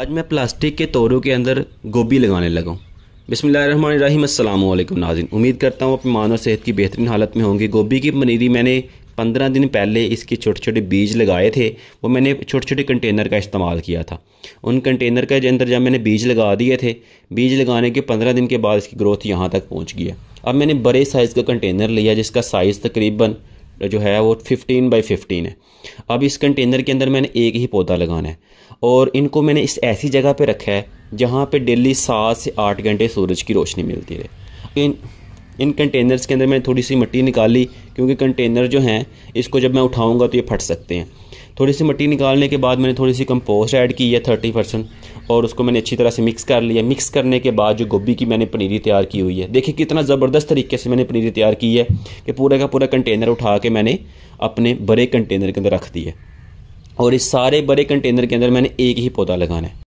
आज मैं प्लास्टिक के तोरों के अंदर गोभी लगाने लगा हूँ बिसमीम अल्लाम नाजिन उम्मीद करता हूँ अपनी मान और सेहत की बेहतरीन हालत में होंगी गोभी की पनीरी मैंने पंद्रह दिन पहले इसके छोटे छोटे बीज लगाए थे वो मैंने छोटे छोटे कंटेनर का इस्तेमाल किया था उन कंटेनर के अंदर जब मैंने बीज लगा दिए थे बीज लगाने के पंद्रह दिन के बाद इसकी ग्रोथ यहाँ तक पहुँच गई अब मैंने बड़े साइज़ का कंटेनर लिया जिसका साइज़ तकरीबन जो है वो फिफ्टीन बाई फिफ्टीन है अब इस कंटेनर के अंदर मैंने एक ही पौधा लगाना है और इनको मैंने इस ऐसी जगह पे रखा है जहाँ पे डेली सात से आठ घंटे सूरज की रोशनी मिलती है इन इन कंटेनर्स के अंदर मैंने थोड़ी सी मट्टी निकाली क्योंकि कंटेनर जो हैं इसको जब मैं उठाऊँगा तो ये फट सकते हैं थोड़ी सी मिट्टी निकालने के बाद मैंने थोड़ी सी कंपोस्ट ऐड की है थर्टी परसेंट और उसको मैंने अच्छी तरह से मिक्स कर लिया मिक्स करने के बाद जो गोभी की मैंने पनीरी तैयार की हुई है देखिए कितना ज़बरदस्त तरीके से मैंने पनीरी तैयार की है कि पूरे का पूरा कंटेनर उठा के मैंने अपने बड़े कंटेनर के अंदर रख दिए और इस सारे बड़े कंटेनर के अंदर मैंने एक ही पौधा लगाना है